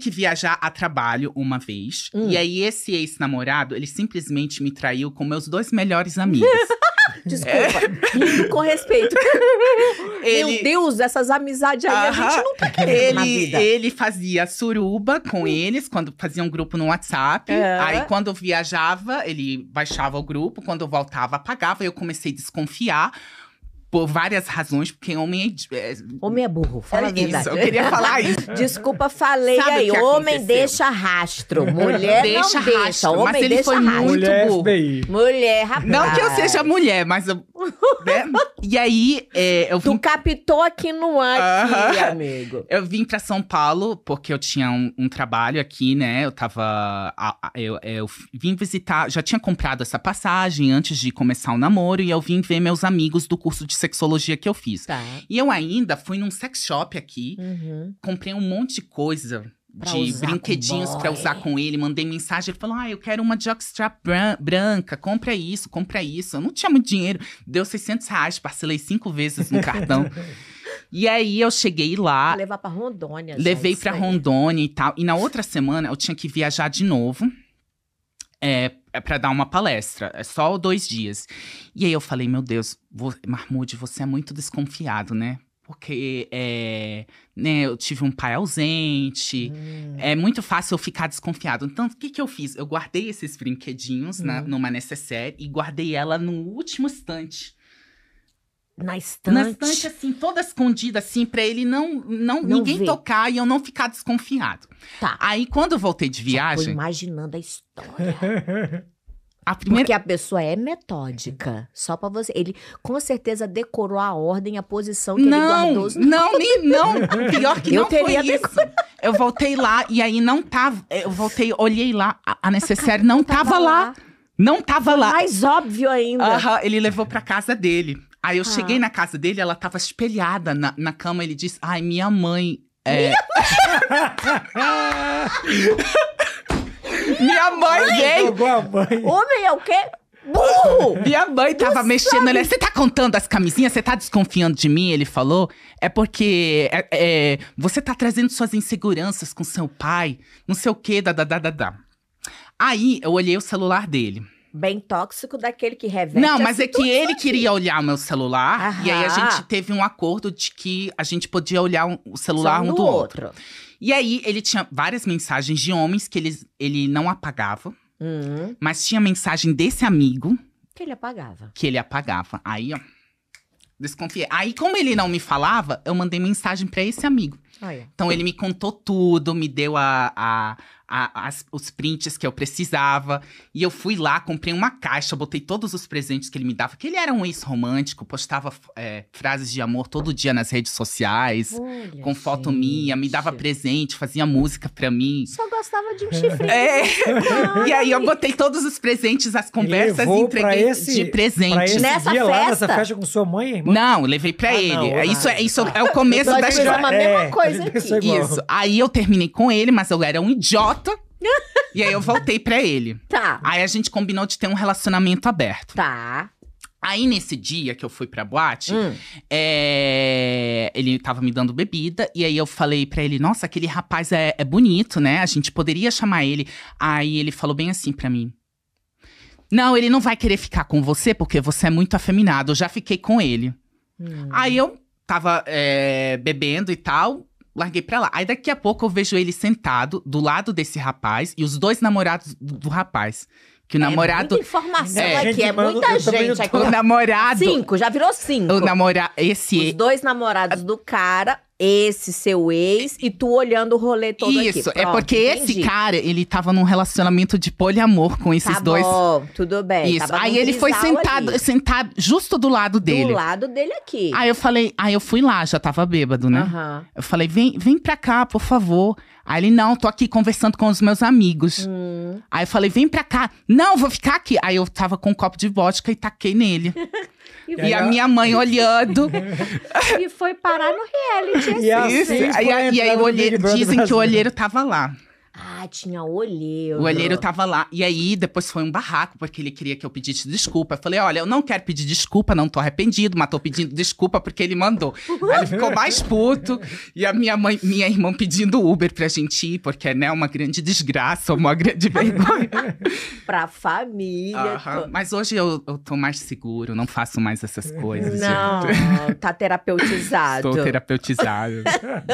que viajar a trabalho uma vez. Hum. E aí, esse ex-namorado, ele simplesmente me traiu com meus dois melhores amigos. Desculpa, é. com respeito. Ele... Meu Deus, essas amizades aí, a gente não tá querendo ele, na vida. Ele fazia suruba com hum. eles, quando fazia um grupo no WhatsApp. É. Aí, quando eu viajava, ele baixava o grupo. Quando eu voltava, apagava. Eu comecei a desconfiar por várias razões, porque homem é. é homem é burro, fala é a verdade. Isso, eu queria falar isso. Desculpa, falei Sabe aí. Homem aconteceu? deixa rastro. Mulher deixa não rastro, deixa. Homem mas ele deixa foi rastro. muito mulher é burro. FBI. Mulher, rapaz. Não que eu seja mulher, mas. Eu, né? e aí, é, eu vim. Tu captou aqui no ar, uh -huh. amigo. Eu vim pra São Paulo, porque eu tinha um, um trabalho aqui, né? Eu tava. Eu, eu vim visitar. Já tinha comprado essa passagem antes de começar o namoro, e eu vim ver meus amigos do curso de sexologia que eu fiz. Tá. E eu ainda fui num sex shop aqui, uhum. comprei um monte de coisa Pra de brinquedinhos para usar com ele. Mandei mensagem, ele falou: "Ah, eu quero uma jockstrap branca, compra isso, compra isso". Eu não tinha muito dinheiro, deu 600 reais, parcelei cinco vezes no cartão. e aí eu cheguei lá. Vou levar para Rondônia. Levei para Rondônia e tal. E na outra semana eu tinha que viajar de novo. É, é para dar uma palestra, é só dois dias. E aí eu falei, meu Deus, Marmude, você é muito desconfiado, né? Porque é, né, eu tive um pai ausente, hum. é muito fácil eu ficar desconfiado. Então, o que, que eu fiz? Eu guardei esses brinquedinhos hum. na, uhum. numa necessaire e guardei ela no último estante na estante. Na estante, assim, toda escondida, assim, pra ele não, não, não ninguém tocar e eu não ficar desconfiado. Tá. Aí, quando eu voltei de viagem. tô imaginando a história. A primeira... Porque a pessoa é metódica. Só para você. Ele com certeza decorou a ordem, a posição que não, ele guardou. Não, nem, não. Pior que eu não teria foi decor... isso. Eu voltei lá e aí não tava. Eu voltei, olhei lá, a necessária não tava, tava lá. lá. Não tava lá. Mais óbvio ainda. Uh -huh, ele levou para casa dele. Aí eu ah. cheguei na casa dele, ela tava espelhada na, na cama. Ele disse: Ai, minha mãe. É... minha mãe, mãe. Homem é o quê? Burro! Minha mãe tava mexendo. Ele, você tá contando as camisinhas? Você tá desconfiando de mim? Ele falou. É porque é, é, você tá trazendo suas inseguranças com seu pai, não sei o quê, da, da, da, da, da. Aí eu olhei o celular dele. Bem tóxico daquele que revela. Não, mas é que ele queria olhar o meu celular. Aham. E aí a gente teve um acordo de que a gente podia olhar o celular Só um, do outro. outro. E aí ele tinha várias mensagens de homens que ele, ele não apagava. Uhum. Mas tinha mensagem desse amigo. Que ele apagava. Que ele apagava. Aí, ó. Desconfiei. Aí, como ele não me falava, eu mandei mensagem para esse amigo. Então, ele me contou tudo, me deu a, a, a, as, os prints que eu precisava. E eu fui lá, comprei uma caixa, botei todos os presentes que ele me dava, que ele era um ex-romântico, postava é, frases de amor todo dia nas redes sociais, Olha, com foto gente. minha, me dava presente, fazia música pra mim. Só gostava de um chifre. É. e aí eu botei todos os presentes, as conversas e entreguei esse, de presente. nessa, dia festa? Lá, nessa festa com sua mãe, irmã? Não, levei pra ah, ele. Não, é, isso, é, isso é o começo então da história. É, a mesma coisa aqui. Isso. Aí eu terminei com ele, mas eu era um idiota e aí eu voltei pra ele. Tá. Aí a gente combinou de ter um relacionamento aberto. Tá. Aí, nesse dia que eu fui pra boate, hum. é... ele tava me dando bebida. E aí eu falei pra ele, nossa, aquele rapaz é, é bonito, né? A gente poderia chamar ele. Aí ele falou bem assim pra mim. Não, ele não vai querer ficar com você porque você é muito afeminado. Eu já fiquei com ele. Hum. Aí eu tava é, bebendo e tal larguei pra lá. Aí daqui a pouco eu vejo ele sentado do lado desse rapaz e os dois namorados do rapaz. Que o é namorado. Muita informação é, aqui, é gente, é muita gente aqui. O namorado. Cinco, já virou cinco. O namorado. Esse. Os dois namorados do cara esse seu ex e tu olhando o rolê todo Isso, Isso, é porque entendi. esse cara, ele tava num relacionamento de poliamor com esses tá dois. Bom, tudo bem. Isso. Aí ele foi sentado, ali. sentado justo do lado dele. Do lado dele aqui. Aí eu falei, aí eu fui lá, já tava bêbado, né? Uhum. Eu falei, vem, vem pra cá, por favor. Aí ele, não, tô aqui conversando com os meus amigos. Hum. Aí eu falei, vem pra cá. Não, vou ficar aqui. Aí eu tava com um copo de vodka e taquei nele. E, e a minha mãe olhando. e foi parar no reality. Assim. E, assim, Isso. Aí, e aí, olhe... dizem que o olheiro tava lá. Ah, tinha o olheiro. O olheiro tava lá. E aí, depois foi um barraco, porque ele queria que eu pedisse desculpa. Eu falei, olha, eu não quero pedir desculpa, não tô arrependido, mas tô pedindo desculpa porque ele mandou. Aí ele ficou mais puto. E a minha mãe, minha irmã pedindo Uber pra gente ir, porque é né, uma grande desgraça, uma grande vergonha. pra família. Uhum. Tô... Mas hoje eu, eu tô mais seguro, não faço mais essas coisas. Não, gente. tá terapeutizado. Estou terapeutizado.